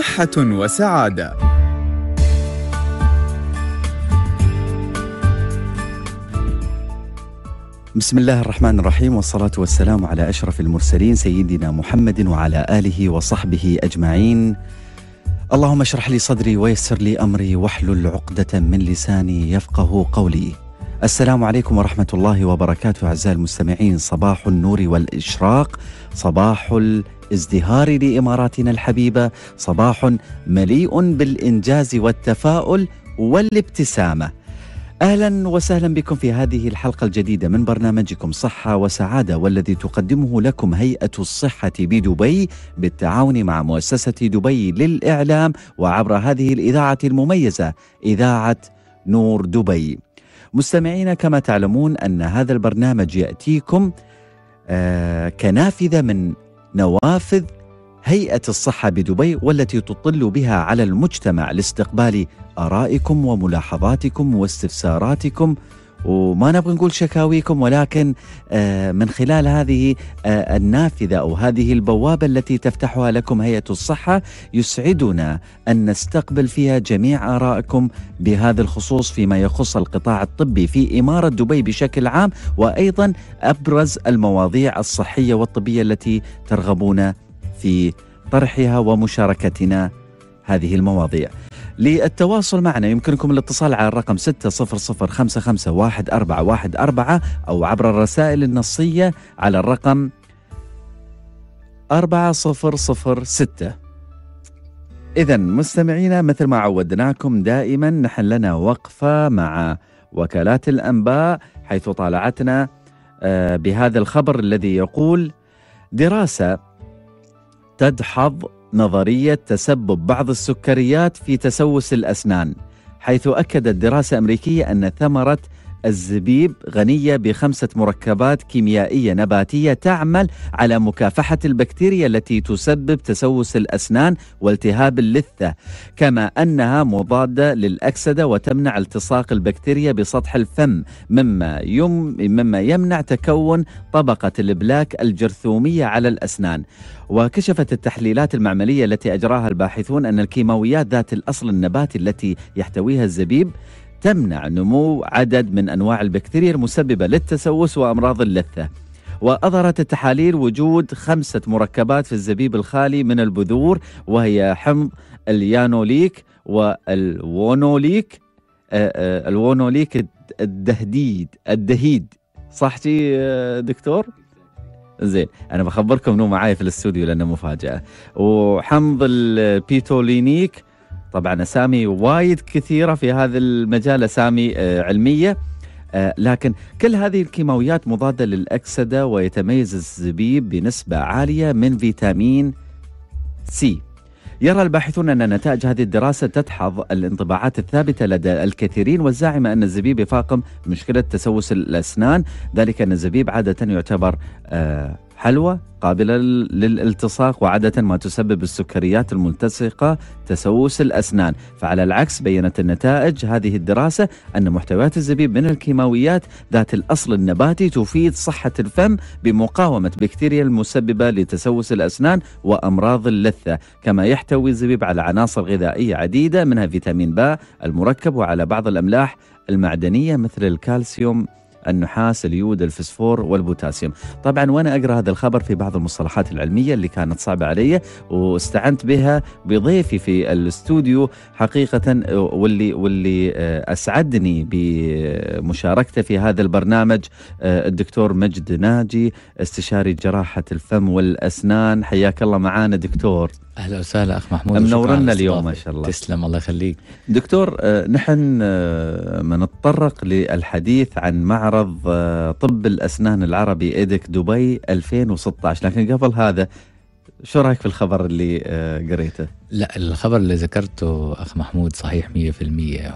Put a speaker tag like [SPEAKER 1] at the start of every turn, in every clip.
[SPEAKER 1] صحة وسعادة بسم الله الرحمن الرحيم والصلاة والسلام على أشرف المرسلين سيدنا محمد وعلى آله وصحبه أجمعين اللهم اشرح لي صدري ويسر لي أمري واحلل عقدة من لساني يفقه قولي السلام عليكم ورحمة الله وبركاته أعزائي المستمعين صباح النور والإشراق صباح ازدهار لاماراتنا الحبيبه صباح مليء بالانجاز والتفاؤل والابتسامه اهلا وسهلا بكم في هذه الحلقه الجديده من برنامجكم صحه وسعاده والذي تقدمه لكم هيئه الصحه بدبي بالتعاون مع مؤسسه دبي للاعلام وعبر هذه الاذاعه المميزه اذاعه نور دبي. مستمعينا كما تعلمون ان هذا البرنامج ياتيكم آه، كنافذه من نوافذ هيئة الصحة بدبي والتي تطل بها على المجتمع لاستقبال آرائكم وملاحظاتكم واستفساراتكم وما نبغى نقول شكاويكم ولكن آه، من خلال هذه آه، النافذه او هذه البوابه التي تفتحها لكم هيئه الصحه يسعدنا ان نستقبل فيها جميع ارائكم بهذا الخصوص فيما يخص القطاع الطبي في اماره دبي بشكل عام وايضا ابرز المواضيع الصحيه والطبيه التي ترغبون في طرحها ومشاركتنا هذه المواضيع للتواصل معنا يمكنكم الاتصال على الرقم 600 أو عبر الرسائل النصية على الرقم 4006 إذا مستمعينا مثل ما عودناكم دائما نحن لنا وقفة مع وكالات الأنباء حيث طالعتنا آه، بهذا الخبر الذي يقول دراسة تدحض نظرية تسبب بعض السكريات في تسوس الأسنان حيث أكدت دراسة أمريكية أن ثمرة الزبيب غنية بخمسة مركبات كيميائية نباتية تعمل على مكافحة البكتيريا التي تسبب تسوس الأسنان والتهاب اللثة كما أنها مضادة للأكسدة وتمنع التصاق البكتيريا بسطح الفم مما, يم مما يمنع تكون طبقة البلاك الجرثومية على الأسنان وكشفت التحليلات المعملية التي أجراها الباحثون أن الكيماويات ذات الأصل النباتي التي يحتويها الزبيب تمنع نمو عدد من أنواع البكتيريا المسببة للتسوس وأمراض اللثة وأظهرت التحاليل وجود خمسة مركبات في الزبيب الخالي من البذور وهي حمض اليانوليك والونوليك الونوليك آه، آه، الدهديد الدهيد صحتي آه، دكتور؟ زين انا بخبركم انه معاي في الاستوديو لانه مفاجاه وحمض البيتولينيك طبعا اسامي وايد كثيره في هذا المجال اسامي آه، علميه آه، لكن كل هذه الكيماويات مضاده للاكسده ويتميز الزبيب بنسبه عاليه من فيتامين سي. يرى الباحثون ان نتائج هذه الدراسه تدحض الانطباعات الثابته لدى الكثيرين والزاعمه ان الزبيب يفاقم مشكله تسوس الاسنان، ذلك ان الزبيب عاده يعتبر آه، حلوى قابلة للالتصاق وعادة ما تسبب السكريات الملتصقة تسوس الأسنان فعلى العكس بيّنت النتائج هذه الدراسة أن محتويات الزبيب من الكيماويات ذات الأصل النباتي تفيد صحة الفم بمقاومة بكتيريا المسببة لتسوس الأسنان وأمراض اللثة كما يحتوي الزبيب على عناصر غذائية عديدة منها فيتامين ب المركب وعلى بعض الأملاح المعدنية مثل الكالسيوم النحاس اليود الفسفور والبوتاسيوم طبعا وأنا أقرأ هذا الخبر في بعض المصطلحات العلمية اللي كانت صعبة علي واستعنت بها بضيفي في الاستوديو حقيقة واللي واللي أسعدني بمشاركته في هذا البرنامج الدكتور مجد ناجي استشاري جراحة الفم والأسنان حياك الله معانا دكتور اهلا وسهلا اخ
[SPEAKER 2] محمود منورنا اليوم ما شاء الله
[SPEAKER 1] تسلم الله يخليك دكتور آه، نحن بنتطرق آه، للحديث عن معرض آه، طب الاسنان العربي ايدك
[SPEAKER 2] دبي 2016 لكن قبل هذا شو رايك في الخبر اللي قريته؟ لا الخبر اللي ذكرته اخ محمود صحيح 100%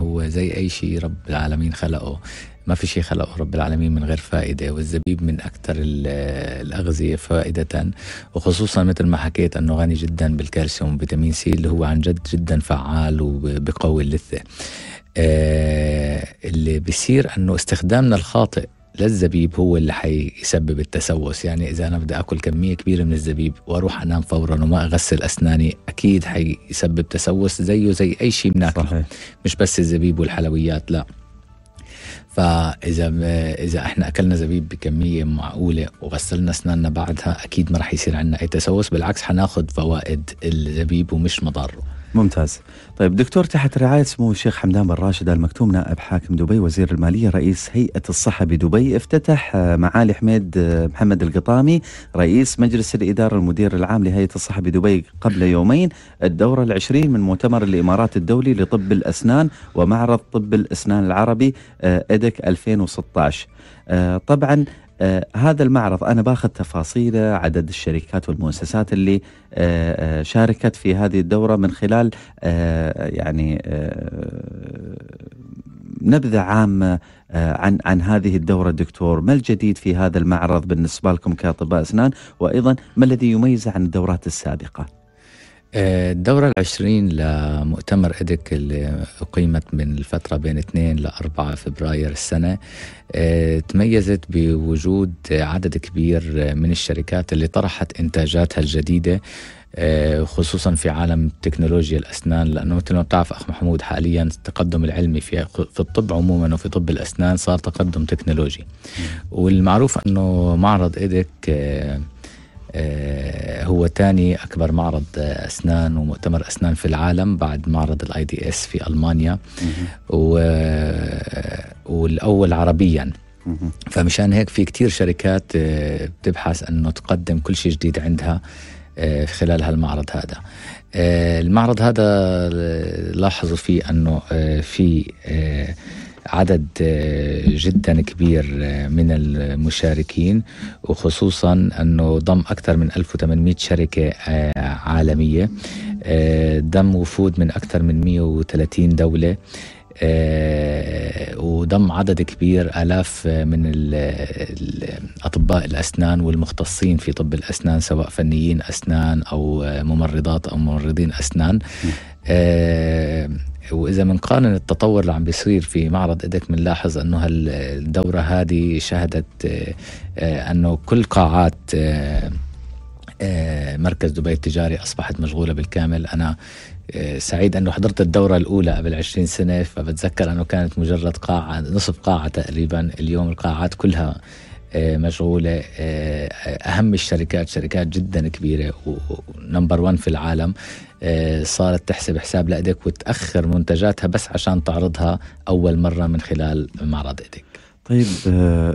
[SPEAKER 2] هو زي اي شيء رب العالمين خلقه ما في شيء خلقه رب العالمين من غير فائدة والزبيب من أكثر الأغذية فائدة وخصوصا مثل ما حكيت أنه غني جدا بالكالسيوم وفيتامين سي اللي هو عن جد جدا فعال وبقوي اللثة آه اللي بصير أنه استخدامنا الخاطئ للزبيب هو اللي حيسبب التسوس يعني اذا انا بدي اكل كميه كبيره من الزبيب واروح انام فورا وما اغسل اسناني اكيد حيسبب تسوس زيه زي اي شيء بناكله مش بس الزبيب والحلويات لا فاذا اذا احنا اكلنا زبيب بكميه معقوله وغسلنا اسناننا بعدها اكيد ما راح يصير عندنا اي تسوس بالعكس حناخد فوائد الزبيب ومش مضاره ممتاز طيب دكتور تحت رعاية سمو الشيخ حمدان بن راشد المكتوم نائب
[SPEAKER 1] حاكم دبي وزير المالية رئيس هيئة الصحة بدبي افتتح آه، معالي حميد آه، محمد القطامي رئيس مجلس الإدارة المدير العام لهيئة الصحة بدبي قبل يومين الدورة العشرين من مؤتمر الإمارات الدولي لطب الأسنان ومعرض طب الأسنان العربي آه، إدك 2016 طبعا آه، هذا المعرض انا باخذ تفاصيله عدد الشركات والمؤسسات اللي آه، آه، شاركت في هذه الدوره من خلال يعني نبذه عامه عن عن هذه الدوره دكتور ما الجديد في هذا المعرض بالنسبه
[SPEAKER 2] لكم كاطباء اسنان وايضا ما الذي يميزه عن الدورات السابقه الدورة العشرين لمؤتمر إدك اللي أقيمت من الفترة بين 2 ل 4 فبراير السنة آه، تميزت بوجود عدد كبير من الشركات اللي طرحت إنتاجاتها الجديدة آه، خصوصا في عالم تكنولوجيا الاسنان لانه مثل ما بتعرف اخ محمود حاليا التقدم العلمي في في الطب عموما وفي طب الاسنان صار تقدم تكنولوجي والمعروف انه معرض ايدك آه، آه، هو ثاني أكبر معرض آه، أسنان ومؤتمر أسنان في العالم بعد معرض الاي دي اس في ألمانيا و... آه، والأول عربياً فمشان هيك في كتير شركات بتبحث انه تقدم كل شيء جديد عندها خلال هالمعرض هذا المعرض هذا لاحظوا فيه انه في عدد آه، جدا كبير آه، من المشاركين وخصوصا أنه ضم أكثر من 1800 شركة آه، عالمية ضم وفود من أكثر من 130 دولة وضم عدد كبير آلاف من أطباء الأسنان والمختصين في طب الأسنان سواء فنيين أسنان أو ممرضات أو ممرضين أسنان واذا بنقارن التطور اللي عم بيصير في معرض ايدك بنلاحظ انه هالدوره هذه شهدت آه، انه كل قاعات آه، آه، مركز دبي التجاري اصبحت مشغوله بالكامل انا سعيد انه حضرت الدوره الاولى قبل 20 سنه فبتذكر انه كانت مجرد قاعه نصف قاعه تقريبا اليوم القاعات كلها آه، مشغوله آه، اهم الشركات شركات جدا كبيره ونمبر 1 في العالم آه، صارت تحسب حساب لايدك وتاخر منتجاتها بس عشان تعرضها اول مره من خلال معرض ايدك
[SPEAKER 1] طيب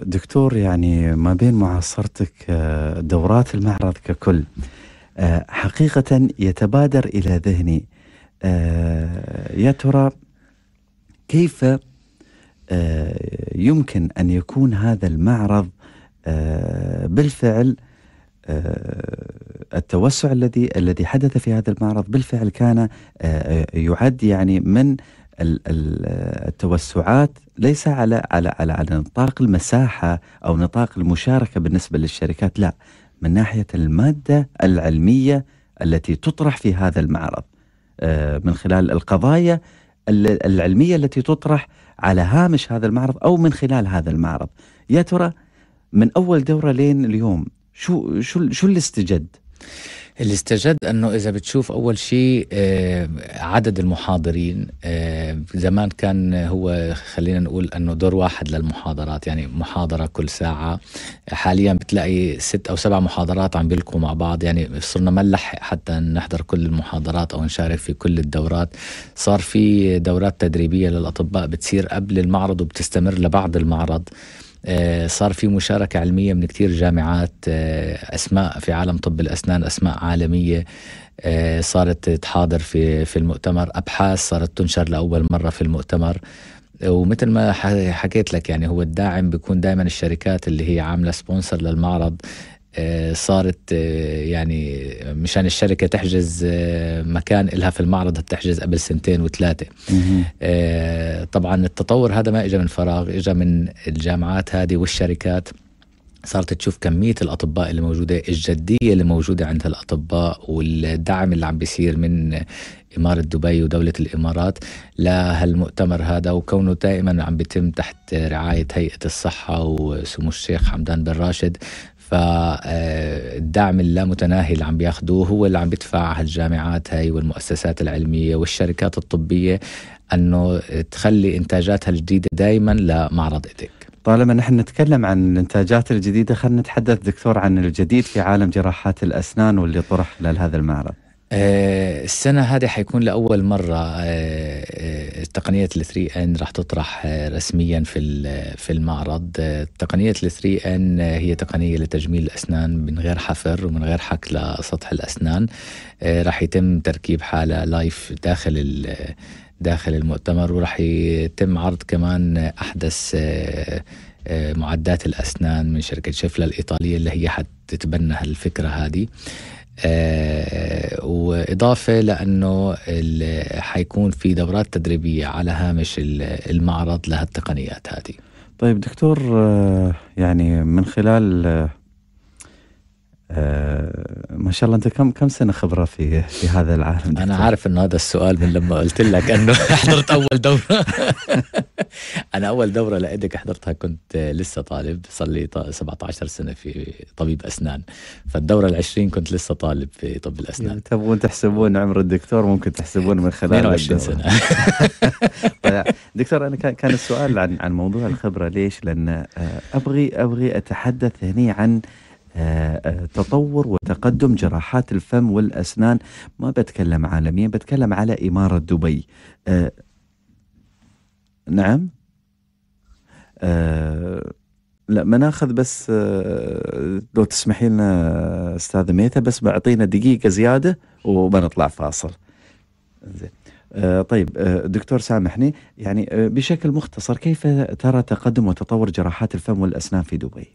[SPEAKER 1] دكتور يعني ما بين معاصرتك دورات المعرض ككل حقيقة يتبادر إلى ذهني يا ترى كيف يمكن أن يكون هذا المعرض آه، بالفعل آه، التوسع الذي الذي حدث في هذا المعرض بالفعل كان آه، يعد يعني من التوسعات ليس على على على على نطاق المساحه او نطاق المشاركه بالنسبه للشركات لا من ناحيه الماده العلميه التي تطرح في هذا المعرض من خلال القضايا العلميه التي تطرح على هامش هذا المعرض أو من خلال هذا المعرض يا ترى من أول دورة لين اليوم
[SPEAKER 2] شو شو شو اللي استجد؟ اللي استجد انه اذا بتشوف اول شيء آه، عدد المحاضرين آه، زمان كان هو خلينا نقول انه دور واحد للمحاضرات يعني محاضره كل ساعه حاليا بتلاقي ست او سبع محاضرات عم بيلقوا مع بعض يعني صرنا ما نلحق حتى نحضر كل المحاضرات او نشارك في كل الدورات صار في دورات تدريبيه للاطباء بتصير قبل المعرض وبتستمر لبعد المعرض آه، صار في مشاركة علمية من كتير جامعات آه، أسماء في عالم طب الأسنان أسماء عالمية آه، صارت تحاضر في في المؤتمر أبحاث صارت تنشر لأول مرة في المؤتمر ومثل ما حكيت لك يعني هو الداعم بيكون دائما الشركات اللي هي عامله سبونسر للمعرض آه، صارت آه، يعني مشان الشركه تحجز آه، مكان لها في المعرض بتحجز قبل سنتين وثلاثه طبعا التطور هذا ما اجى من فراغ اجى من الجامعات هذه والشركات صارت تشوف كمية الأطباء اللي موجودة الجدية اللي موجودة عند الأطباء والدعم اللي عم بيصير من إمارة دبي ودولة الإمارات لهالمؤتمر هذا وكونه دائما عم بيتم تحت رعاية هيئة الصحة وسمو الشيخ حمدان بن راشد فالدعم اللامتناهي اللي عم بياخذوه هو اللي عم بيدفع هالجامعات هاي والمؤسسات العلميه والشركات الطبيه انه تخلي انتاجاتها الجديده دائما لمعرض إيديك طالما نحن نتكلم عن الانتاجات الجديده خلينا نتحدث دكتور عن الجديد في عالم جراحات الاسنان واللي طرح لهذا المعرض. آه، السنة هذه حيكون لأول مرة آه، آه، تقنية ال 3 ان راح تطرح رسميا في في المعرض، تقنية ال 3 ان هي تقنية لتجميل الأسنان من غير حفر ومن غير حك لسطح الأسنان، راح يتم تركيب حالة لايف داخل داخل المؤتمر وراح يتم عرض كمان أحدث معدات الأسنان من شركة شفلة الإيطالية اللي هي حتتبنى الفكرة هذه. آه، واضافه لانه حيكون في دورات تدريبيه على هامش المعرض لهالتقنيات هذه.
[SPEAKER 1] طيب دكتور آه، يعني من خلال آه، آه، ما شاء الله انت كم كم سنه خبره في في هذا العالم دكتور؟ انا
[SPEAKER 2] عارف انه هذا السؤال من لما قلت لك انه حضرت اول دوره انا اول دوره لإدك حضرتها كنت لسه طالب صار لي 17 سنه في طبيب اسنان فالدوره ال20 كنت لسه طالب في طب الاسنان يعني تبغون تحسبون عمر الدكتور ممكن تحسبون من خلال 22 سنه طيب، دكتور انا كان السؤال
[SPEAKER 1] عن عن موضوع الخبره ليش؟ لان آه، ابغي ابغي اتحدث هني عن آه، آه، تطور وتقدم جراحات الفم والأسنان ما بتكلم عالميا بتكلم على إمارة دبي آه، نعم لا ما ناخذ بس لو تسمحي لنا استاذه ميثا بس بعطينا دقيقه زياده وبنطلع فاصل. زين. طيب دكتور سامحني يعني بشكل مختصر كيف
[SPEAKER 2] ترى تقدم وتطور جراحات الفم والاسنان في دبي؟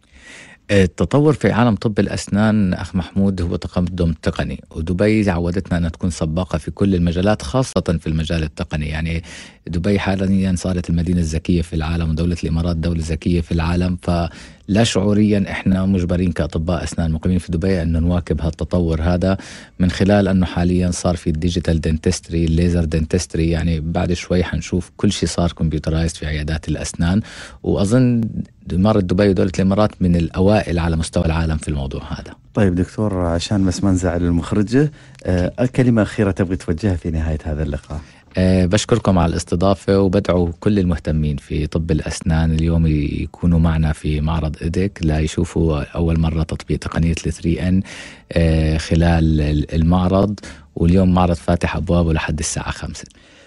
[SPEAKER 2] التطور في عالم طب الأسنان أخ محمود هو تقدم تقني ودبي عودتنا أن تكون سباقة في كل المجالات خاصة في المجال التقني يعني دبي حاليا صارت المدينة الذكية في العالم ودولة الإمارات دولة ذكية في العالم فلا شعوريا إحنا مجبرين كأطباء أسنان مقيمين في دبي أن نواكب هالتطور هذا من خلال أنه حاليا صار في الديجيتال دنتستري الليزر دنتستري يعني بعد شوي حنشوف كل شيء صار كمبيوترايزد في عيادات الأسنان وأظن مرت دبي ودولة الإمارات من الأوائل على مستوى العالم في الموضوع هذا طيب دكتور عشان بس ما نزعل المخرجة آه، كلمة أخيرة تبغي توجهها في نهاية هذا اللقاء آه، بشكركم على الاستضافة وبدعو كل المهتمين في طب الأسنان اليوم يكونوا معنا في معرض إيدك ليشوفوا أول مرة تطبيق تقنية ال 3 ان آه، خلال المعرض واليوم معرض فاتح أبوابه لحد الساعة 5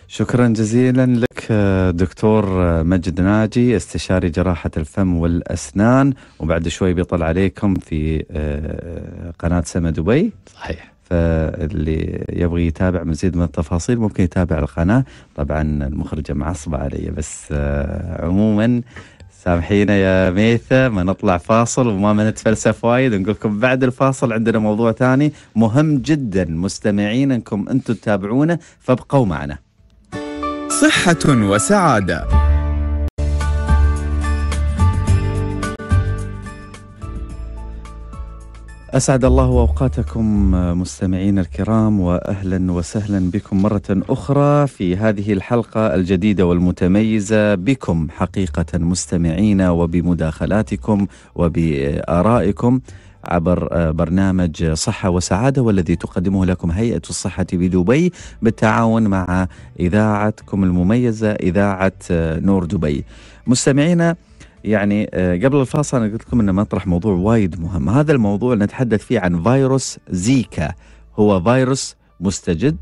[SPEAKER 1] شكرا جزيلا لك آه، دكتور مجد ناجي استشاري جراحة الفم والأسنان وبعد شوي بيطل عليكم في قناة سما دبي صحيح فاللي يبغي يتابع مزيد من التفاصيل ممكن يتابع القناة طبعا المخرجة معصبة علي بس آه، عموما سامحينا يا ميثة ما نطلع فاصل وما ما نتفلسف وايد نقول لكم بعد الفاصل عندنا موضوع ثاني مهم جدا مستمعين انكم انتم تتابعونه فابقوا معنا صحة وسعادة أسعد الله أوقاتكم آه، مستمعين الكرام وأهلا وسهلا بكم مرة أخرى في هذه الحلقة الجديدة والمتميزة بكم حقيقة مستمعين وبمداخلاتكم وبآرائكم عبر آه، برنامج صحة وسعادة والذي تقدمه لكم هيئة الصحة بدبي بالتعاون مع إذاعتكم المميزة إذاعة آه، نور دبي مستمعينا يعني آه، قبل الفاصل انا قلت لكم انه مطرح موضوع وايد مهم، هذا الموضوع نتحدث فيه عن فيروس زيكا هو فيروس مستجد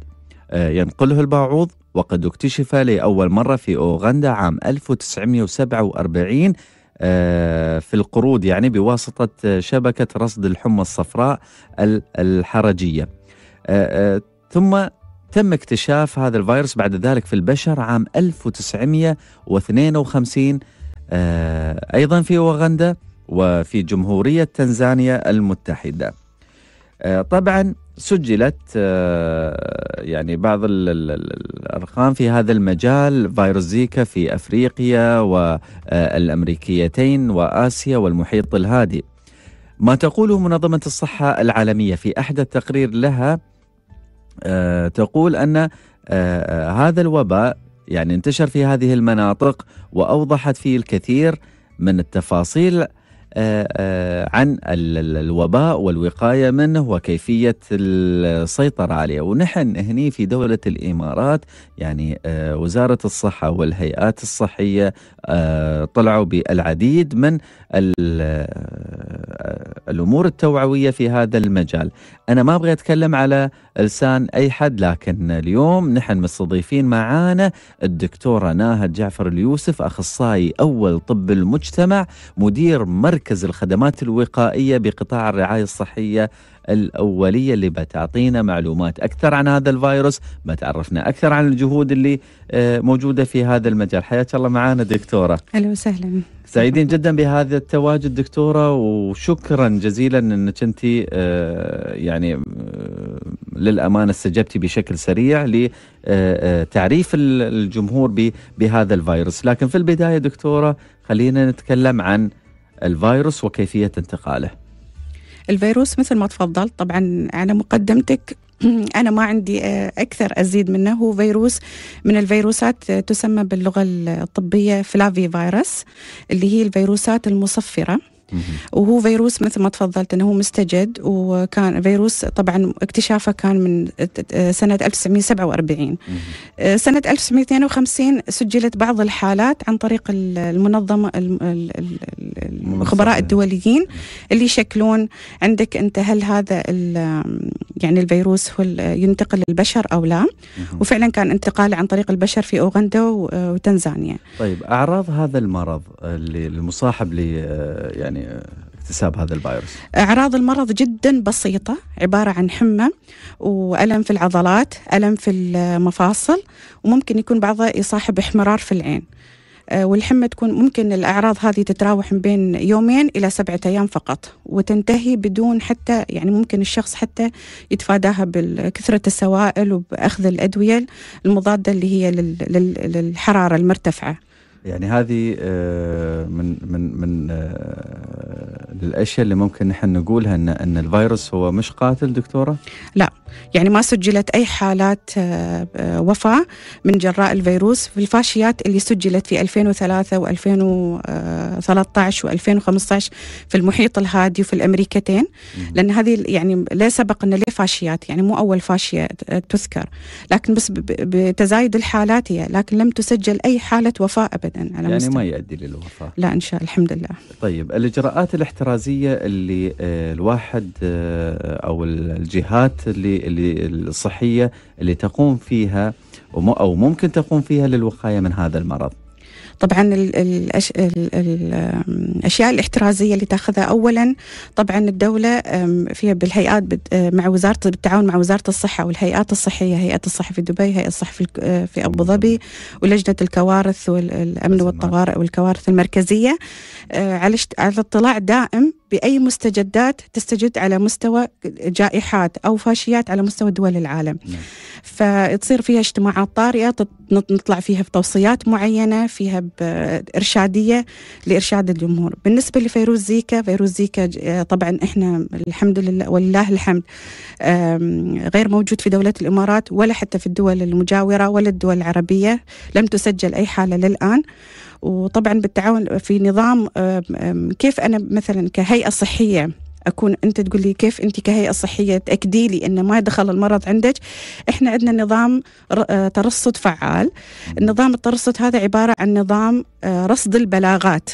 [SPEAKER 1] آه، ينقله البعوض وقد اكتشف لاول مره في اوغندا عام 1947 آه، في القرود يعني بواسطه شبكه رصد الحمى الصفراء الحرجيه. ثم تم اكتشاف هذا الفيروس بعد ذلك في البشر عام 1952 آه، أيضا في أوغندا وفي جمهورية تنزانيا المتحدة آه، طبعا سجلت آه، يعني بعض الارقام في هذا المجال فيروس زيكا في افريقيا والامريكيتين واسيا والمحيط الهادي. ما تقوله منظمه الصحه العالميه في احدث تقرير لها تقول ان هذا الوباء يعني انتشر في هذه المناطق وأوضحت فيه الكثير من التفاصيل عن الوباء والوقاية منه وكيفية السيطرة عليه ونحن هني في دولة الإمارات يعني آه، وزارة الصحة والهيئات الصحية آه، طلعوا بالعديد من آه، الأمور التوعوية في هذا المجال أنا ما أبغي أتكلم على لسان أي حد لكن اليوم نحن مستضيفين معانا الدكتورة ناهد جعفر اليوسف أخصائي أول طب المجتمع مدير مركز مركز الخدمات الوقائية بقطاع الرعاية الصحية الأولية اللي بتعطينا معلومات أكثر عن هذا الفيروس بتعرفنا أكثر عن الجهود اللي آه، موجودة في هذا المجال حياك الله معانا دكتورة أهلا وسهلا سعيدين جدا بهذا التواجد دكتورة وشكرا جزيلا أنك أنت آه، يعني آه، للأمانة استجبتي بشكل سريع لتعريف الجمهور بهذا الفيروس لكن في البداية دكتورة خلينا نتكلم عن الفيروس وكيفية انتقاله
[SPEAKER 3] الفيروس مثل ما تفضلت طبعا على مقدمتك أنا ما عندي آه، أكثر أزيد منه هو فيروس من الفيروسات آه، تسمى باللغة الطبية فلافي فيروس اللي هي الفيروسات المصفرة وهو فيروس مثل ما تفضلت انه هو مستجد وكان فيروس طبعا اكتشافه كان من سنه 1947 آه، سنه 1952 سجلت بعض الحالات عن طريق المنظمه الخبراء الدوليين اللي يشكلون عندك انت هل هذا يعني الفيروس هو ينتقل للبشر او لا وفعلا كان انتقال عن طريق البشر في اوغندا آه، وتنزانيا
[SPEAKER 1] طيب اعراض هذا المرض اللي المصاحب ل آه، يعني يعني آه، اكتساب هذا الفيروس؟
[SPEAKER 3] أعراض المرض جدا بسيطة عبارة عن حمى وألم في العضلات ألم في المفاصل وممكن يكون بعضها يصاحب احمرار في العين آه، والحمى تكون ممكن الأعراض هذه تتراوح من بين يومين إلى سبعة أيام فقط وتنتهي بدون حتى يعني ممكن الشخص حتى يتفاداها بكثرة السوائل وبأخذ الأدوية المضادة اللي هي للحرارة المرتفعة
[SPEAKER 1] يعني هذه آه، من من من الاشياء آه، اللي ممكن نحن نقولها ان ان الفيروس هو مش قاتل دكتوره؟
[SPEAKER 3] لا يعني ما سجلت اي حالات آه، وفاه من جراء الفيروس في الفاشيات اللي سجلت في 2003 و2013 و2015 في المحيط الهادي وفي الامريكتين لان هذه يعني لا سبق ان لي فاشيات يعني مو اول فاشيه تذكر لكن بس بتزايد الحالات هي لكن لم تسجل اي حاله وفاه ابدا ابدا على يعني مستوى. ما
[SPEAKER 1] يؤدي للوفاه لا
[SPEAKER 3] ان شاء الله الحمد لله
[SPEAKER 1] طيب الاجراءات الاحترازيه اللي آه، الواحد آه، او الجهات اللي اللي الصحيه اللي تقوم فيها او ممكن تقوم فيها للوقايه من هذا المرض طبعا الأش...
[SPEAKER 3] الاشياء الاحترازيه اللي تاخذها اولا طبعا الدوله فيها بالهيئات مع وزاره بالتعاون مع وزاره الصحه والهيئات الصحيه هيئه الصحه في دبي هيئه الصحه في آه، في ابو ظبي ولجنه الكوارث والامن والطوارئ والكوارث المركزيه آه، على على اطلاع دائم باي مستجدات تستجد على مستوى جائحات او فاشيات على مستوى دول العالم نعم. فتصير فيها اجتماعات طارئه نطلع فيها بتوصيات معينه فيها حسب آه، إرشادية لإرشاد الجمهور بالنسبة لفيروز زيكا فيروز زيكا آه، طبعا إحنا الحمد لله ولله الحمد غير موجود في دولة الإمارات ولا حتى في الدول المجاورة ولا الدول العربية لم تسجل أي حالة للآن وطبعا بالتعاون في نظام كيف أنا مثلا كهيئة صحية اكون انت تقول لي كيف انت كهيئه صحيه تاكدي لي انه ما دخل المرض عندك احنا عندنا نظام آه، ترصد فعال نظام الترصد هذا عباره عن نظام آه، رصد البلاغات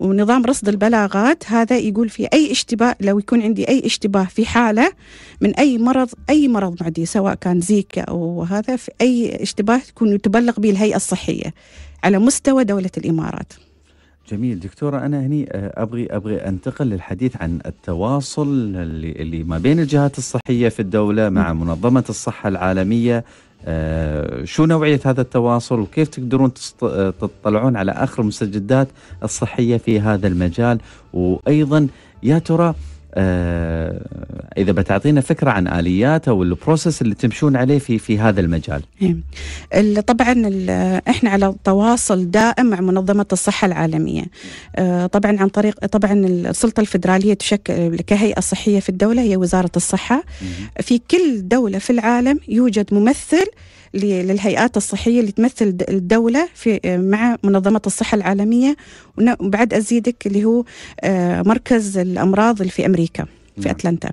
[SPEAKER 3] ونظام رصد البلاغات هذا يقول في اي اشتباه لو يكون عندي اي اشتباه في حاله من اي مرض اي مرض معدي سواء كان زيكا او هذا في اي اشتباه تكون تبلغ به الهيئه الصحيه على مستوى دوله الامارات
[SPEAKER 1] جميل دكتورة أنا هني آه، أبغي أبغي أنتقل للحديث عن التواصل اللي, اللي ما بين الجهات الصحية في الدولة مع منظمة الصحة العالمية آه، شو نوعية هذا التواصل وكيف تقدرون تطلعون على آخر المستجدات الصحية في هذا المجال وأيضا يا ترى آه، اذا بتعطينا فكره عن اليات او البروسيس اللي تمشون عليه في في هذا المجال.
[SPEAKER 3] إيه. طبعا احنا على تواصل دائم مع منظمه الصحه العالميه. آه، طبعا عن طريق طبعا السلطه الفدراليه تشكل كهيئه صحيه في الدوله هي وزاره الصحه. في كل دوله في العالم يوجد ممثل للهيئات الصحيه اللي تمثل الدوله في آه، مع منظمه الصحه العالميه وبعد ازيدك اللي هو آه، مركز الامراض اللي في امريكا في نعم. اتلانتا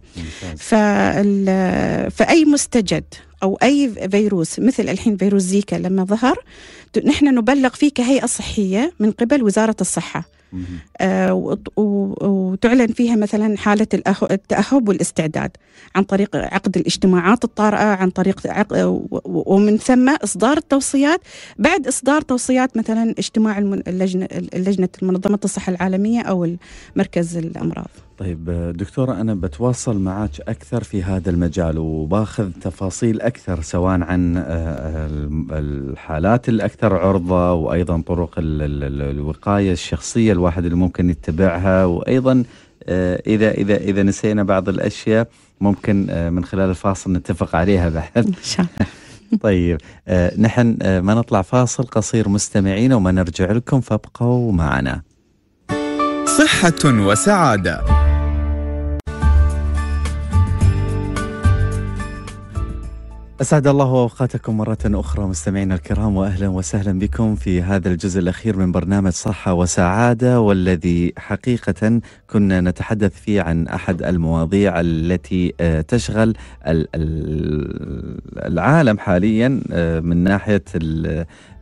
[SPEAKER 3] آه، فاي مستجد او اي فيروس مثل الحين فيروس زيكا لما ظهر نحن نبلغ فيه كهيئه صحيه من قبل وزاره الصحه آه وتعلن فيها مثلا حالة التأهب والاستعداد عن طريق عقد الاجتماعات الطارئة عن طريق عقد ومن ثم إصدار التوصيات بعد إصدار توصيات مثلا اجتماع اللجنة, اللجنة منظمة الصحة العالمية أو مركز الأمراض
[SPEAKER 1] طيب دكتورة أنا بتواصل معك أكثر في هذا المجال وباخذ تفاصيل أكثر سواء عن آه، الحالات الأكثر عرضة وأيضا طرق الوقاية الشخصية الواحد اللي ممكن يتبعها وأيضا آه، إذا إذا إذا نسينا بعض الأشياء ممكن آه، من خلال الفاصل نتفق عليها بعد إن شاء الله طيب نحن ما نطلع فاصل قصير مستمعين وما نرجع لكم فابقوا معنا صحة وسعادة أسعد الله أوقاتكم مرة أخرى مستمعينا الكرام وأهلا وسهلا بكم في هذا الجزء الأخير من برنامج صحة وسعادة والذي حقيقة كنا نتحدث فيه عن أحد المواضيع التي آه، تشغل العالم حاليا آه، من ناحية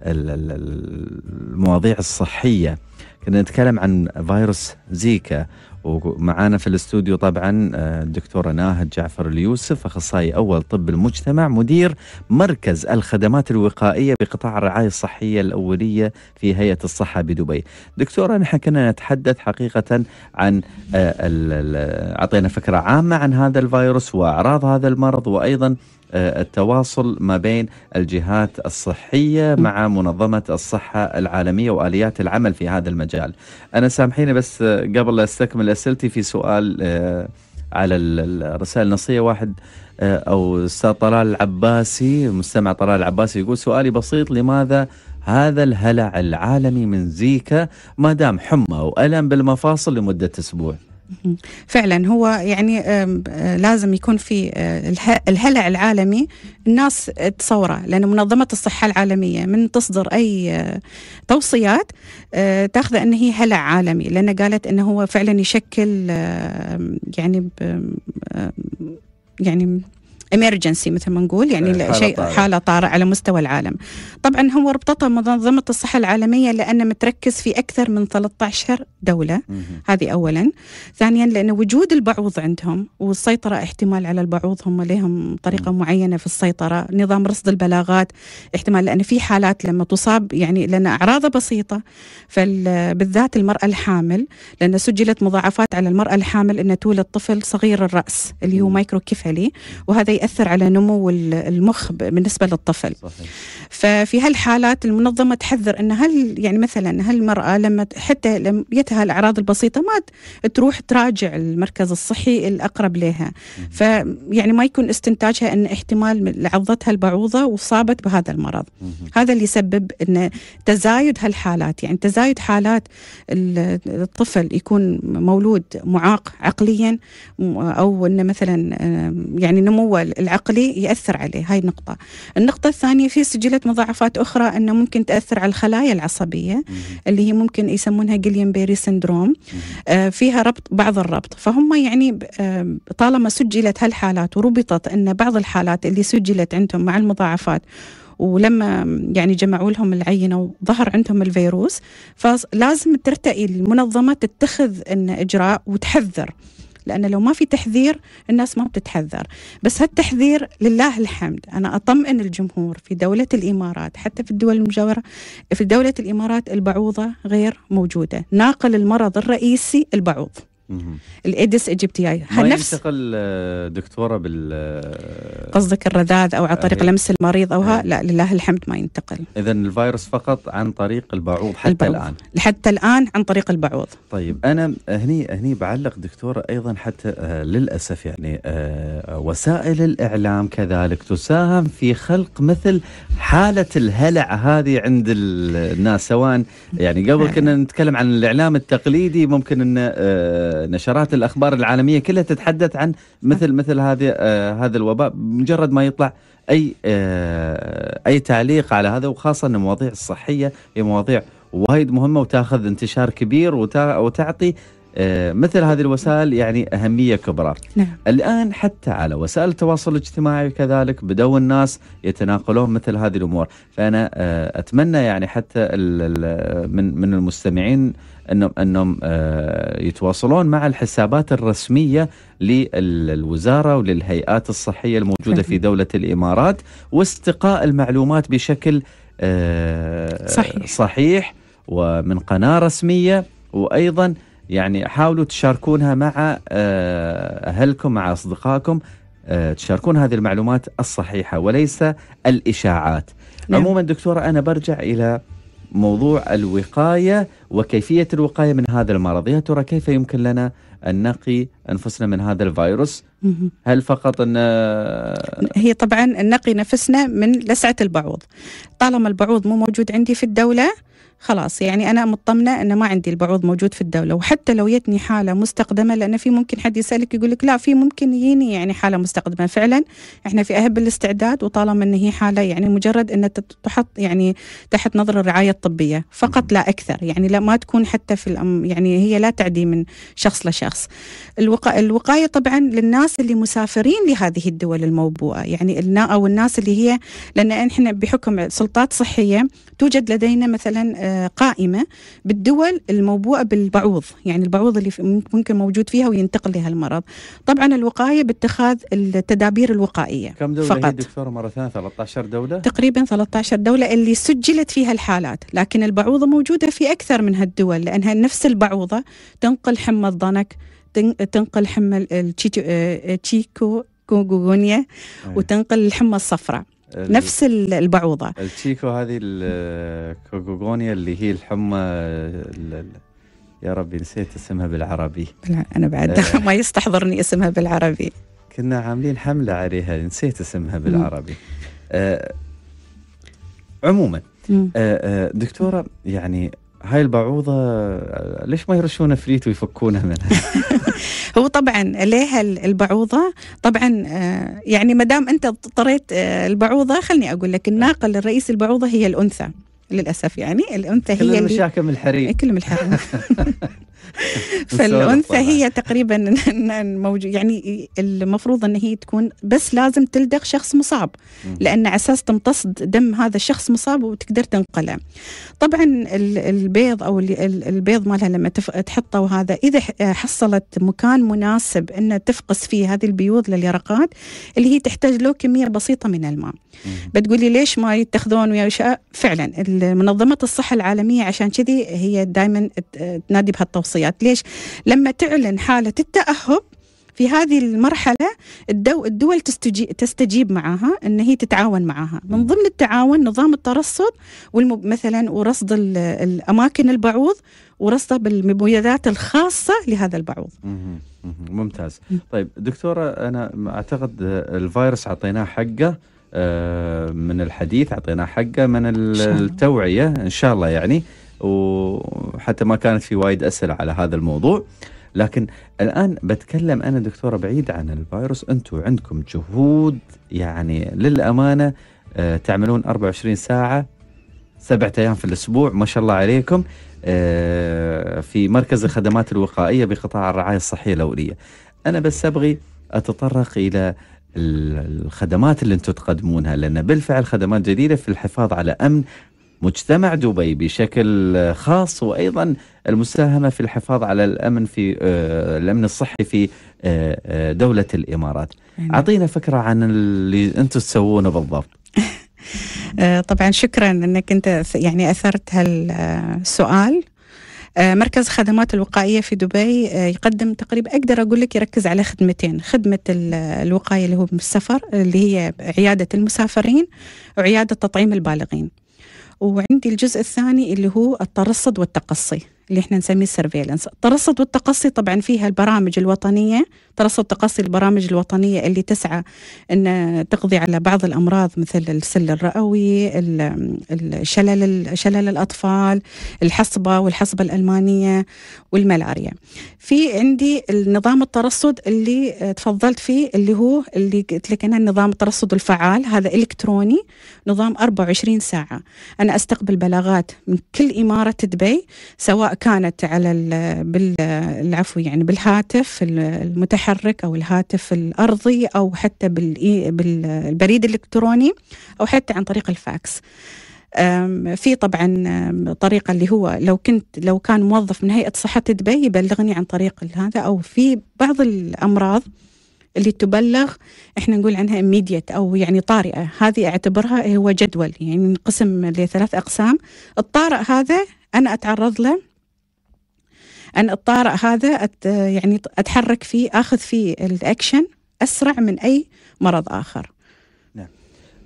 [SPEAKER 1] المواضيع الصحية كنا نتكلم عن فيروس زيكا ومعانا في الاستوديو طبعا آه، الدكتوره ناهد جعفر اليوسف اخصائي اول طب المجتمع مدير مركز الخدمات الوقائيه بقطاع الرعايه الصحيه الاوليه في هيئه الصحه بدبي. دكتوره نحن كنا نتحدث حقيقه عن آه، اعطينا فكره عامه عن هذا الفيروس واعراض هذا المرض وايضا آه، التواصل ما بين الجهات الصحية مع منظمة الصحة العالمية وآليات العمل في هذا المجال أنا سامحيني بس آه، قبل لا أستكمل أسئلتي في سؤال آه، على الرسائل النصية واحد أو أستاذ طلال العباسي مستمع طلال العباسي يقول سؤالي بسيط لماذا هذا الهلع العالمي من زيكا ما دام حمى وألم بالمفاصل لمدة أسبوع
[SPEAKER 3] فعلا هو يعني آه، لازم يكون في آه، الهلع العالمي الناس تصوره لأن منظمة الصحة العالمية من تصدر أي آه، توصيات تاخذه أن هي هلع عالمي لأن قالت أنه هو فعلا يشكل يعني يعني امرجنسي مثل ما نقول يعني إيه، حالة شيء طارئ. حاله طارئه على مستوى العالم. طبعا هو ربطته منظمه الصحه العالميه لانه متركز في اكثر من 13 دوله هذه اولا. ثانيا لان وجود البعوض عندهم والسيطره احتمال على البعوض هم لهم طريقه مم. معينه في السيطره، نظام رصد البلاغات احتمال لان في حالات لما تصاب يعني لان اعراضها بسيطه فبالذات المراه الحامل لان سجلت مضاعفات على المراه الحامل ان تولد طفل صغير الراس اللي هو مايكرو كيفالي وهذا يأثر على نمو المخ بالنسبة للطفل صحيح. ففي هالحالات المنظمة تحذر أن هل يعني مثلا هالمرأة لما حتى لم يتها الأعراض البسيطة ما تروح تراجع المركز الصحي الأقرب لها فيعني ما يكون استنتاجها أن احتمال لعضتها البعوضة وصابت بهذا المرض مم. هذا اللي يسبب أن تزايد هالحالات يعني تزايد حالات الطفل يكون مولود معاق عقليا أو أنه مثلا يعني نموه العقلي يأثر عليه هاي نقطة النقطة الثانية في سجلت مضاعفات أخرى أنه ممكن تأثر على الخلايا العصبية اللي هي ممكن يسمونها جيليان بيري سندروم آه فيها ربط بعض الربط فهم يعني آه طالما سجلت هالحالات وربطت أن بعض الحالات اللي سجلت عندهم مع المضاعفات ولما يعني جمعوا لهم العينة وظهر عندهم الفيروس فلازم ترتئي المنظمة تتخذ إن إجراء وتحذر لأن لو ما في تحذير الناس ما بتتحذر بس هالتحذير لله الحمد أنا أطمئن الجمهور في دولة الإمارات حتى في الدول المجاورة في دولة الإمارات البعوضة غير موجودة ناقل المرض الرئيسي البعوض الإيدس هل نفس
[SPEAKER 1] ينتقل آه، دكتورة بال آه، قصدك
[SPEAKER 3] الرذاذ أو عن طريق لمس المريض أو ها لا لله الحمد ما ينتقل
[SPEAKER 1] إذا الفيروس فقط عن طريق البعوض حتى البعوض. الآن حتى الآن عن طريق البعوض طيب أنا هني هني بعلق دكتورة أيضا حتى آه، للأسف يعني وسائل الإعلام كذلك تساهم في خلق مثل حالة الهلع هذه عند الناس سواء يعني قبل كنا نتكلم عن الإعلام التقليدي ممكن أنه نشرات الاخبار العالميه كلها تتحدث عن مثل مثل هذه آه، هذا الوباء مجرد ما يطلع اي آه، اي تعليق على هذا وخاصه ان المواضيع الصحيه هي مواضيع وايد مهمه وتاخذ انتشار كبير وتعطي آه، مثل هذه الوسائل يعني أهمية كبرى نعم. الآن حتى على وسائل التواصل الاجتماعي كذلك بدأوا الناس يتناقلون مثل هذه الأمور فأنا أتمنى يعني حتى من من المستمعين انهم انهم آه، يتواصلون مع الحسابات الرسميه للوزاره وللهيئات الصحيه الموجوده في دوله الامارات واستقاء المعلومات بشكل آه، صحيح صحيح ومن قناه رسميه وايضا يعني حاولوا تشاركونها مع آه، اهلكم مع اصدقائكم تشاركون هذه المعلومات الصحيحه وليس الاشاعات. نعم. عموما دكتوره انا برجع الى موضوع الوقاية وكيفية الوقاية من هذا المرض يا ترى كيف يمكن لنا أن نقي أنفسنا من هذا الفيروس هل فقط أن هي طبعا نقي نفسنا من لسعة
[SPEAKER 3] البعوض طالما البعوض مو موجود عندي في الدولة خلاص يعني انا مطمنه ان ما عندي البعوض موجود في الدوله وحتى لو يتني حاله مستقدمه لان في ممكن حد يسالك يقول لك لا في ممكن يجيني يعني حاله مستقدمه فعلا احنا في اهب الاستعداد وطالما ان هي حاله يعني مجرد ان تحط يعني تحت نظر الرعايه الطبيه فقط لا اكثر يعني لا ما تكون حتى في الأم يعني هي لا تعدي من شخص لشخص الوقا الوقايه طبعا للناس اللي مسافرين لهذه الدول الموبوءه يعني او الناس اللي هي لان احنا بحكم سلطات صحيه توجد لدينا مثلا قائمة بالدول الموبوءة بالبعوض يعني البعوض اللي ممكن موجود فيها وينتقل لها المرض طبعا الوقاية باتخاذ التدابير الوقائية كم دولة فقط. هي
[SPEAKER 1] دكتورة مرة ثانية 13 دولة
[SPEAKER 3] تقريبا 13 دولة اللي سجلت فيها الحالات لكن البعوضة موجودة في أكثر من هالدول لأنها نفس البعوضة تنقل حمى الضنك تنقل حمى التشيكو آه، كوغونيا وتنقل الحمى الصفراء نفس البعوضه
[SPEAKER 1] التشيكو هذه الكوكوغونيا اللي هي الحمى يا ربي نسيت اسمها بالعربي
[SPEAKER 3] انا بعد آه. ما يستحضرني اسمها
[SPEAKER 1] بالعربي كنا عاملين حمله عليها نسيت اسمها بالعربي آه، عموما آه، دكتوره يعني هاي البعوضه ليش ما يرشونها فريت ويفكونها منها؟
[SPEAKER 3] هو طبعا ليه البعوضه؟ طبعا آه، يعني ما دام انت اضطريت آه، البعوضه خلني اقول لك الناقل الرئيسي البعوضه هي الانثى للاسف يعني الانثى هي كل المشاكل
[SPEAKER 1] من الحريم كل من
[SPEAKER 3] الحريم
[SPEAKER 2] فالانثى
[SPEAKER 3] هي تقريبا موجود يعني المفروض ان هي تكون بس لازم تلدغ شخص مصاب لان على اساس تمتص دم هذا الشخص مصاب وتقدر تنقله طبعا البيض او البيض مالها لما تحطه وهذا اذا حصلت مكان مناسب ان تفقس فيه هذه البيوض لليرقات اللي هي تحتاج له كميه بسيطه من الماء بتقولي ليش ما يتخذون ويا فعلا منظمه الصحه العالميه عشان كذي هي دائما تنادي بهالتوصيه الشخصيات ليش لما تعلن حالة التأهب في هذه المرحلة الدو الدول تستجيب, تستجيب معها أن هي تتعاون معها من ضمن التعاون نظام الترصد والمب... مثلا ورصد الأماكن البعوض ورصده بالمميزات الخاصة لهذا البعوض
[SPEAKER 1] ممتاز طيب دكتورة أنا أعتقد الفيروس أعطيناه حقه آه، من الحديث أعطيناه حقه من التوعية إن شاء الله يعني وحتى ما كانت في وايد اسئله على هذا الموضوع لكن الان بتكلم انا دكتوره بعيد عن الفيروس انتم عندكم جهود يعني للامانه آه تعملون 24 ساعه سبعة ايام في الاسبوع ما شاء الله عليكم آه في مركز الخدمات الوقائيه بقطاع الرعايه الصحيه الاوليه. انا بس ابغي اتطرق الى الخدمات اللي انتم تقدمونها لان بالفعل خدمات جديده في الحفاظ على امن مجتمع دبي بشكل خاص وايضا المساهمه في الحفاظ على الامن في آه، الامن الصحي في آه، آه، دوله الامارات. أيوة. اعطينا فكره عن اللي انتم تسوونه بالضبط.
[SPEAKER 3] طبعا شكرا انك انت يعني اثرت هالسؤال مركز خدمات الوقائية في دبي يقدم تقريبا أقدر أقول لك يركز على خدمتين خدمة الوقاية اللي هو بالسفر اللي هي عيادة المسافرين وعيادة تطعيم البالغين وعندي الجزء الثاني اللي هو الترصد والتقصي اللي احنا نسميه السرفيلنس الترصد والتقصي طبعا فيها البرامج الوطنية ترصد تقصي البرامج الوطنية اللي تسعى أن تقضي على بعض الأمراض مثل السل الرئوي شلل شلل الأطفال الحصبة والحصبة الألمانية والملاريا في عندي نظام الترصد اللي تفضلت فيه اللي هو اللي قلت لك أنا نظام الترصد الفعال هذا إلكتروني نظام 24 ساعة أنا أستقبل بلاغات من كل إمارة دبي سواء كانت على بالعفو يعني بالهاتف المتحرك المحرك او الهاتف الارضي او حتى بالبريد الالكتروني او حتى عن طريق الفاكس في طبعا طريقه اللي هو لو كنت لو كان موظف من هيئه صحه دبي يبلغني عن طريق هذا او في بعض الامراض اللي تبلغ احنا نقول عنها ايميديت او يعني طارئه هذه اعتبرها هو جدول يعني نقسم لثلاث اقسام الطارئ هذا انا اتعرض له أن الطارئ هذا يعني أتحرك فيه أخذ فيه الأكشن أسرع من أي مرض آخر
[SPEAKER 1] نعم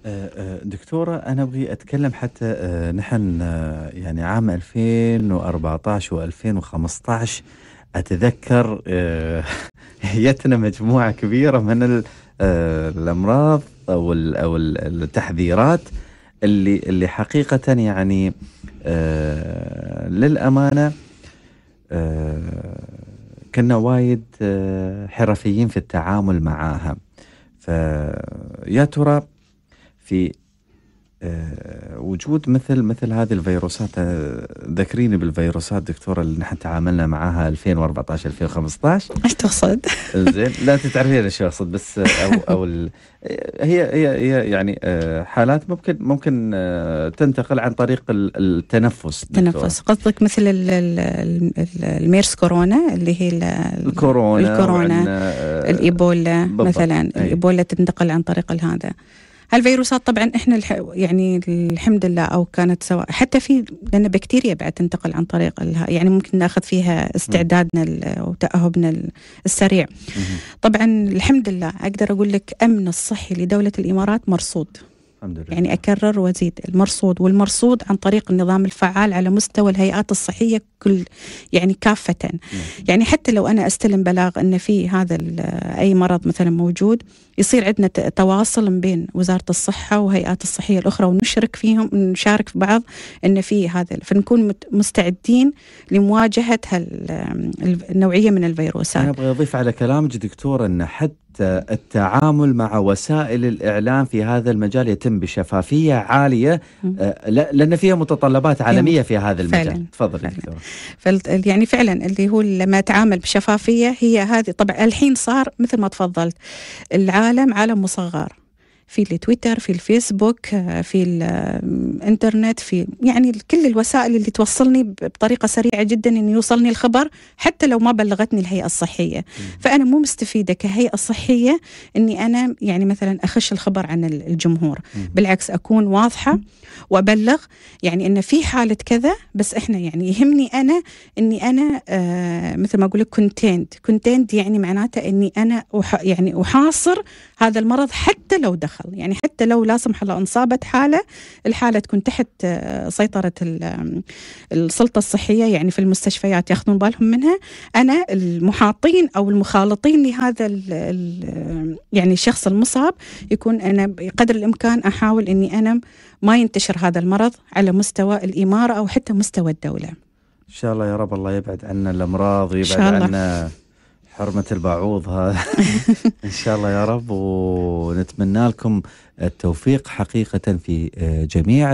[SPEAKER 1] آه، آه، دكتورة أنا أبغي أتكلم حتى آه، نحن يعني عام 2014 و2015 أتذكر جتنا مجموعة كبيرة من الأمراض أو أو التحذيرات اللي اللي حقيقة يعني للأمانة آه، كنا وايد آه، حرفيين في التعامل معاها فيا ترى في آه، وجود مثل مثل هذه الفيروسات آه، ذكريني بالفيروسات دكتوره اللي نحن تعاملنا معها 2014 2015 ايش تقصد؟ زين لا انت تعرفين ايش اقصد بس آه، او او ال... هي هي هي يعني حالات ممكن ممكن تنتقل عن طريق التنفس التنفس
[SPEAKER 3] قصدك مثل الميرس كورونا اللي هي
[SPEAKER 1] الكورونا الكورونا
[SPEAKER 3] الايبولا مثلا الايبولا تنتقل عن طريق هذا هالفيروسات طبعا احنا الح... يعني الحمد لله او كانت سواء حتى في لان بكتيريا بعد تنتقل عن طريق الها يعني ممكن ناخذ فيها استعدادنا وتاهبنا السريع. طبعا الحمد لله اقدر اقول لك امن الصحي لدوله الامارات مرصود. الحمد لله. يعني أكرر وأزيد المرصود والمرصود عن طريق النظام الفعال على مستوى الهيئات الصحية كل يعني كافة مم. نعم. يعني حتى لو أنا أستلم بلاغ أن في هذا أي مرض مثلا موجود يصير عندنا تواصل بين وزارة الصحة وهيئات الصحية الأخرى ونشرك فيهم نشارك في بعض أن في هذا فنكون مستعدين لمواجهة النوعية من الفيروسات أنا
[SPEAKER 1] أبغى أضيف على كلامك دكتور أن حتى التعامل مع وسائل الاعلام في هذا المجال يتم بشفافيه عاليه آه، لان فيها متطلبات عالميه في هذا المجال تفضلي دكتوره
[SPEAKER 3] يعني فعلا اللي هو لما تعامل بشفافيه هي هذه طبعا الحين صار مثل ما تفضلت العالم عالم مصغر في التويتر في الفيسبوك آه، في الانترنت في يعني كل الوسائل اللي توصلني بطريقه سريعه جدا انه يوصلني الخبر حتى لو ما بلغتني الهيئه الصحيه فانا مو مستفيده كهيئه صحيه اني انا يعني مثلا اخش الخبر عن الجمهور بالعكس اكون واضحه وابلغ يعني ان في حاله كذا بس احنا يعني يهمني انا اني انا آه مثل ما اقول لك كونتيند كونتيند يعني معناته اني انا يعني احاصر هذا المرض حتى لو دخل تتدخل يعني حتى لو لا سمح الله انصابت حالة الحالة تكون تحت آه، سيطرة السلطة الصحية يعني في المستشفيات ياخذون بالهم منها أنا المحاطين أو المخالطين لهذا الـ
[SPEAKER 1] الـ
[SPEAKER 3] يعني الشخص المصاب يكون أنا بقدر الإمكان أحاول أني أنا ما ينتشر هذا المرض على مستوى الإمارة أو حتى مستوى الدولة
[SPEAKER 1] إن شاء الله يا رب الله يبعد عنا الأمراض ويبعد عنا حرمة البعوض هذا إن شاء الله يا رب ونتمنى لكم التوفيق حقيقة في آه، جميع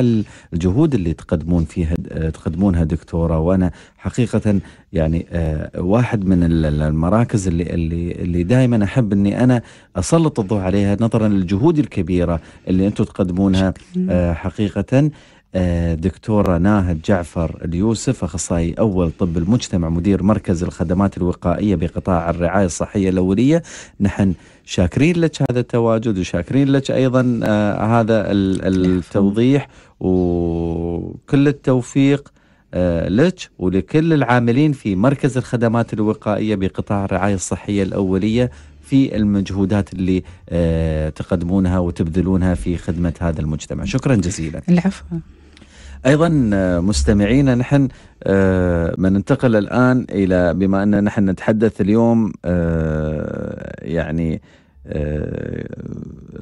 [SPEAKER 1] الجهود اللي تقدمون فيها آه، تقدمونها دكتورة وأنا حقيقة يعني آه، واحد من المراكز اللي اللي اللي دائما أحب إني أنا أسلط الضوء عليها نظرا للجهود الكبيرة اللي أنتم تقدمونها حقيقة آه، دكتورة ناهد جعفر اليوسف أخصائي أول طب المجتمع مدير مركز الخدمات الوقائية بقطاع الرعاية الصحية الأولية نحن شاكرين لك هذا التواجد وشاكرين لك أيضا آه، هذا التوضيح وكل التوفيق آه، لك ولكل العاملين في مركز الخدمات الوقائية بقطاع الرعاية الصحية الأولية في المجهودات اللي آه، تقدمونها وتبذلونها في خدمة هذا المجتمع شكرا جزيلا العفو ايضا آه، مستمعينا نحن آه، ما ننتقل الان الى بما ان نحن نتحدث اليوم يعني آه،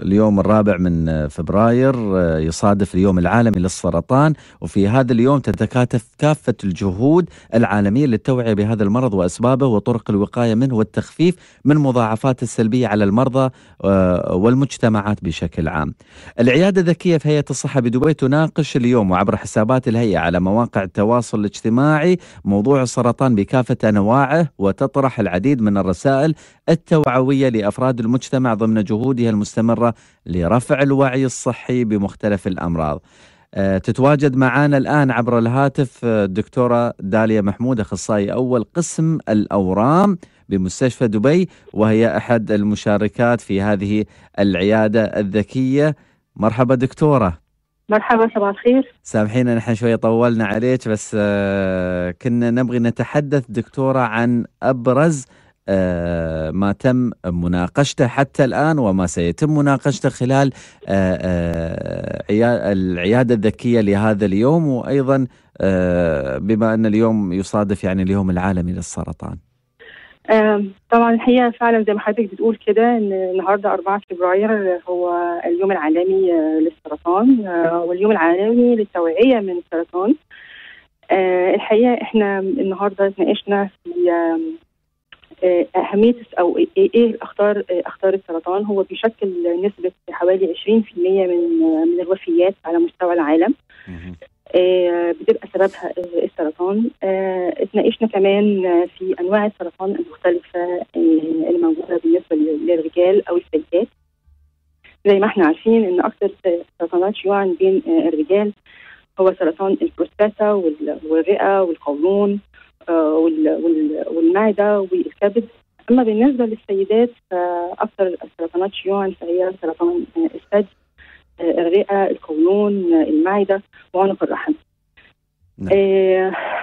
[SPEAKER 1] اليوم الرابع من فبراير آه، يصادف اليوم العالمي للسرطان وفي هذا اليوم تتكاتف كافة الجهود العالمية للتوعية بهذا المرض وأسبابه وطرق الوقاية منه والتخفيف من مضاعفات السلبية على المرضى آه، والمجتمعات بشكل عام العيادة الذكية في هيئة الصحة بدبي تناقش اليوم وعبر حسابات الهيئة على مواقع التواصل الاجتماعي موضوع السرطان بكافة أنواعه وتطرح العديد من الرسائل التوعوية لأفراد المجتمع المجتمع ضمن جهودها المستمرة لرفع الوعي الصحي بمختلف الأمراض آه، تتواجد معنا الآن عبر الهاتف آه، الدكتورة داليا محمود أخصائي أول قسم الأورام بمستشفى دبي وهي أحد المشاركات في هذه العيادة الذكية مرحبا دكتورة
[SPEAKER 3] مرحبا صباح الخير
[SPEAKER 1] سامحينا نحن شوية طولنا عليك بس آه، كنا نبغي نتحدث دكتورة عن أبرز آه، ما تم مناقشته حتى الآن وما سيتم مناقشته خلال آه، آه، العيادة الذكية لهذا اليوم وأيضا بما أن اليوم يصادف يعني اليوم العالمي للسرطان
[SPEAKER 4] طبعا الحقيقه فعلا زي ما حضرتك بتقول كده ان النهارده 4 فبراير هو اليوم العالمي للسرطان واليوم العالمي للتوعيه من السرطان الحقيقه احنا النهارده اتناقشنا في آه، اهميه او ايه, إيه-, إيه اخطار آه، اخطار السرطان هو بيشكل نسبه حوالي 20% من آه، من الوفيات على مستوى العالم بتبقى سببها السرطان اتناقشنا كمان في انواع السرطان المختلفه اللي موجوده بالنسبه للرجال او السيدات زي ما احنا عارفين ان اكثر سرطانات شيوعا بين الرجال هو سرطان البروستاتا والرئه والقولون آه، والمعده والكبد اما بالنسبه للسيدات فاكثر آه، السرطانات شيوعا فهي سرطان آه، الثدي الرئه القولون المعده وعنق الرحم نعم.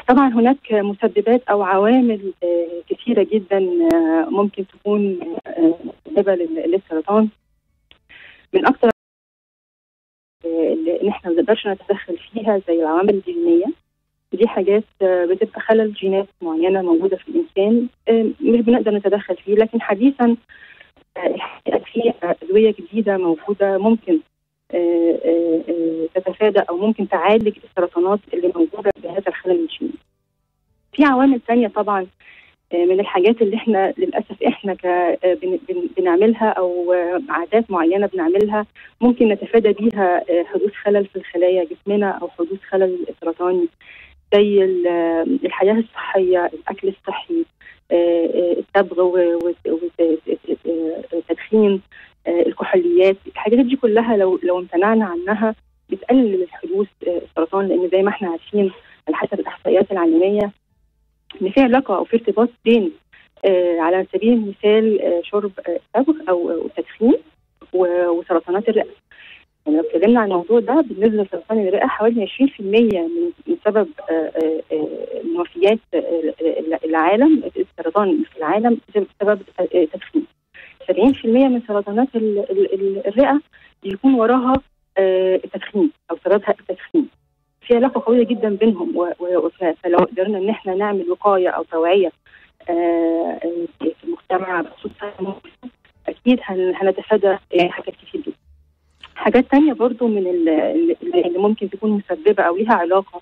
[SPEAKER 4] طبعا هناك مسببات او عوامل كثيره جدا ممكن تكون مسببه للسرطان من اكثر اللي احنا ما نقدرش نتدخل فيها زي العوامل الجينيه دي حاجات آه، بتبقى خلل جينات معينه موجوده في الانسان آه، مش بنقدر نتدخل فيه لكن حديثا آه، في ادويه جديده موجوده ممكن تتفادى او ممكن تعالج السرطانات اللي موجوده بهذا الخلل الجيني. في عوامل ثانيه طبعا من الحاجات اللي احنا للاسف احنا بنعملها او عادات معينه بنعملها ممكن نتفادى بيها حدوث خلل في الخلايا جسمنا او حدوث خلل سرطاني زي الحياه الصحيه، الاكل الصحي، آه، آه، الصبغ والتدخين، آه، الكحوليات، الحاجات دي كلها لو لو امتنعنا عنها بتقلل حدوث السرطان لان زي ما احنا عارفين على حسب الاحصائيات العالميه ان في علاقه او في ارتباط بين على سبيل المثال شرب التبغ او التدخين وسرطانات الرئه يعني لو اتكلمنا عن الموضوع ده بالنسبه لسرطان الرئه حوالي 20% من سبب آه، آه، آه، وفيات العالم السرطان في العالم بسبب التدخين 70% من سرطانات الرئه بيكون وراها التدخين او سرطان التدخين في علاقه قويه جدا بينهم فلو قدرنا ان احنا نعمل وقايه او توعيه في المجتمع بخصوص اكيد هنتفادى يعني حاجات كتير جدا حاجات تانية برضو من اللي ممكن تكون مسببة أو ليها علاقة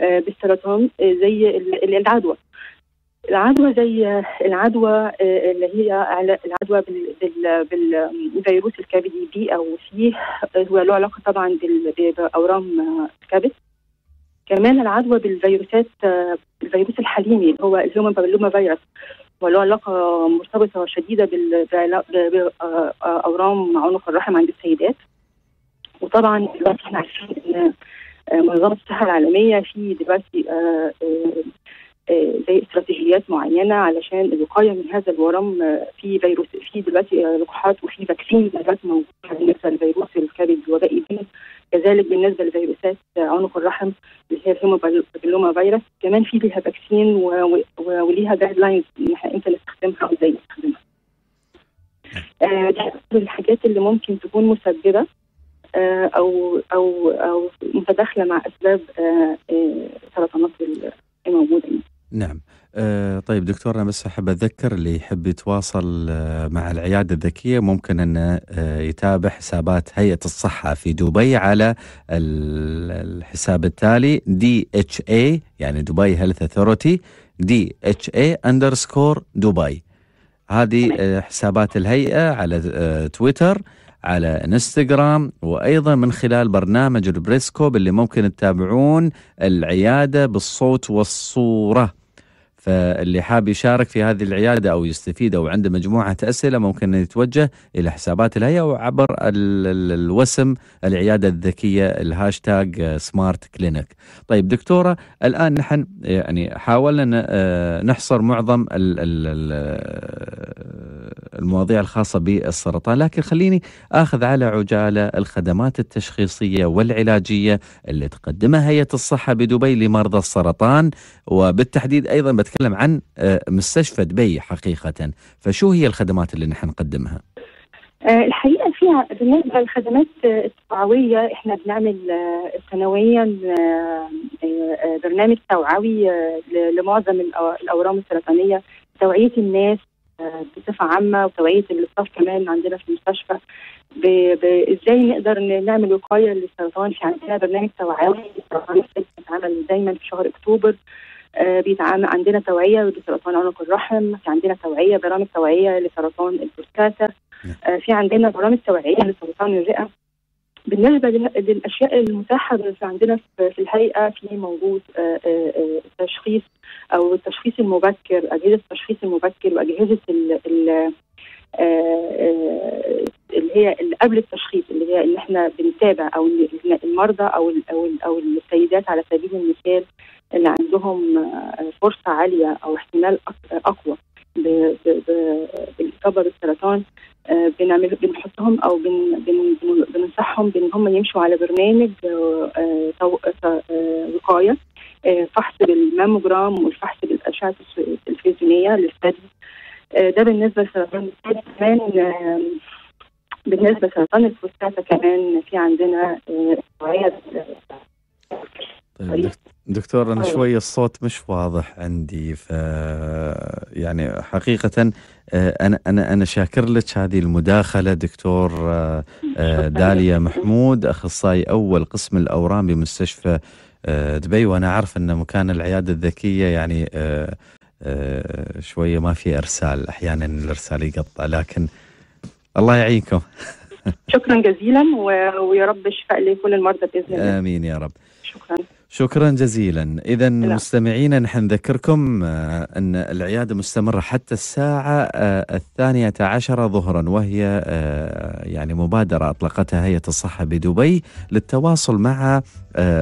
[SPEAKER 4] آه، بالسرطان آه، زي العدوى العدوى زي آه، العدوى اللي هي العدوى بالفيروس الكبد بي او سي هو له علاقه طبعا باورام الكبد كمان العدوى بالفيروسات الفيروس الحليمي اللي هو الهيومن بابلوما فيروس وله علاقه مرتبطه شديده باورام عنق الرحم عند السيدات وطبعا دلوقتي احنا عارفين ان آه، منظمه الصحه العالميه في دلوقتي آه، آه، زي استراتيجيات معينه علشان الوقايه من هذا الورم في فيروس في دلوقتي لقاحات وفي فاكسين دلوقتي موجوده بالنسبه لفيروس الكبد وباقي دي كذلك بالنسبه لفيروسات عنق الرحم اللي هي الهيموبابيلوما فيروس كمان في ليها فاكسين وليها جايد لاينز امتى نستخدمها وازاي نستخدمها. نعم. دي الحاجات اللي ممكن تكون مسببه آه، او او او متداخله مع اسباب آه، آه، سرطانات الموجوده نعم
[SPEAKER 1] أه طيب دكتور انا بس احب اتذكر اللي يحب يتواصل مع العياده الذكيه ممكن انه يتابع حسابات هيئه الصحه في دبي على الحساب التالي دي اتش اي يعني دبي هيلث اثورتي دي اتش اي اندرسكور دبي هذه حسابات الهيئه على تويتر على انستغرام وايضا من خلال برنامج البريسكوب اللي ممكن تتابعون العياده بالصوت والصوره فاللي حاب يشارك في هذه العيادة أو يستفيد أو عنده مجموعة أسئلة ممكن يتوجه إلى حسابات الهيئة وعبر عبر الوسم العيادة الذكية الهاشتاج سمارت كلينك طيب دكتورة الآن نحن يعني حاولنا آه، نحصر معظم المواضيع الخاصة بالسرطان لكن خليني أخذ على عجالة الخدمات التشخيصية والعلاجية اللي تقدمها هيئة الصحة بدبي لمرضى السرطان وبالتحديد أيضا أتكلم عن آه، مستشفى دبي حقيقة فشو هي الخدمات اللي نحن نقدمها؟
[SPEAKER 4] آه، الحقيقه فيها بالنسبه للخدمات التوعويه احنا بنعمل آه، سنويا برنامج توعوي لمعظم الاورام السرطانيه توعيه الناس بصفه عامه وتوعيه الاستاف كمان عندنا في المستشفى بازاي نقدر نعمل وقايه للسرطان في عندنا برنامج توعوي بيتعمل دايما في شهر اكتوبر آه، بيتعامل عندنا توعيه لسرطان عنق الرحم في عندنا توعيه برامج توعيه لسرطان البروستاتا آه، في عندنا برامج توعيه لسرطان الرئه بالنسبة للأشياء المتاحة عندنا في الهيئة في موجود آه، تشخيص أو التشخيص المبكر أجهزة التشخيص المبكر وأجهزة آه، آه، اللي هي اللي قبل التشخيص اللي هي ان احنا بنتابع او المرضى او الـ او الـ او السيدات على سبيل المثال اللي عندهم آه، فرصه عاليه او احتمال اقوى بالاصابه بالسرطان بنعمل بنحطهم او بننصحهم بان هم يمشوا على برنامج وقايه فحص بالماموجرام والفحص بالاشعه الفيزيونيه للثدي آه، ده بالنسبه لسرطان الثدي كمان بالنسبه لسرطان الفسفاسه كمان في عندنا آه، آه،
[SPEAKER 1] طيب دكتور انا طيب. شوي الصوت مش واضح عندي ف يعني حقيقه انا انا انا شاكر لك هذه المداخله دكتور داليا محمود اخصائي اول قسم الاورام بمستشفى دبي وانا اعرف ان مكان العياده الذكيه يعني آه، شويه ما في ارسال احيانا الارسال يقطع لكن الله يعينكم
[SPEAKER 4] شكرا جزيلا ويا رب شفاء لكل المرضى باذن الله
[SPEAKER 1] امين يا رب شكرا شكرا جزيلا اذا مستمعينا نحن نذكركم آه، ان العياده مستمره حتى الساعه آه، الثانيه عشره ظهرا وهي آه، يعني مبادره اطلقتها هيئه الصحه بدبي للتواصل مع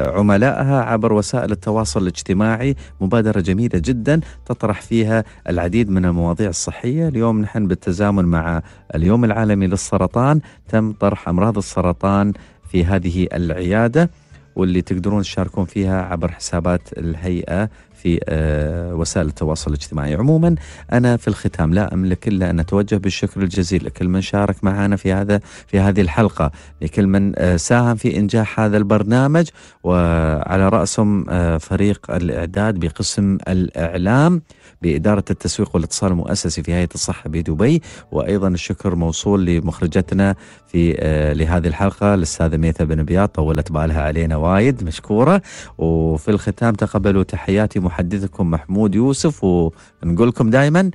[SPEAKER 1] عملائها عبر وسائل التواصل الاجتماعي مبادره جميله جدا تطرح فيها العديد من المواضيع الصحيه اليوم نحن بالتزامن مع اليوم العالمي للسرطان تم طرح امراض السرطان في هذه العياده واللي تقدرون تشاركون فيها عبر حسابات الهيئة في آه، وسائل التواصل الاجتماعي عموما أنا في الختام لا أملك إلا أن أتوجه بالشكر الجزيل لكل من شارك معنا في هذا في هذه الحلقة لكل من آه، ساهم في إنجاح هذا البرنامج وعلى رأسهم آه، فريق الإعداد بقسم الإعلام بإدارة التسويق والاتصال المؤسسي في هيئة الصحة بدبي وأيضا الشكر موصول لمخرجتنا في آه، لهذه الحلقة الأستاذة ميثا بن بياض طولت بالها علينا وايد مشكورة وفي الختام تقبلوا تحياتي محدثكم محمود يوسف ونقول لكم دائما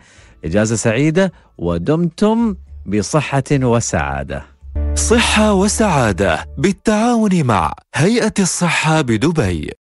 [SPEAKER 1] إجازة سعيدة ودمتم بصحة وسعادة صحة وسعادة بالتعاون مع هيئة الصحة بدبي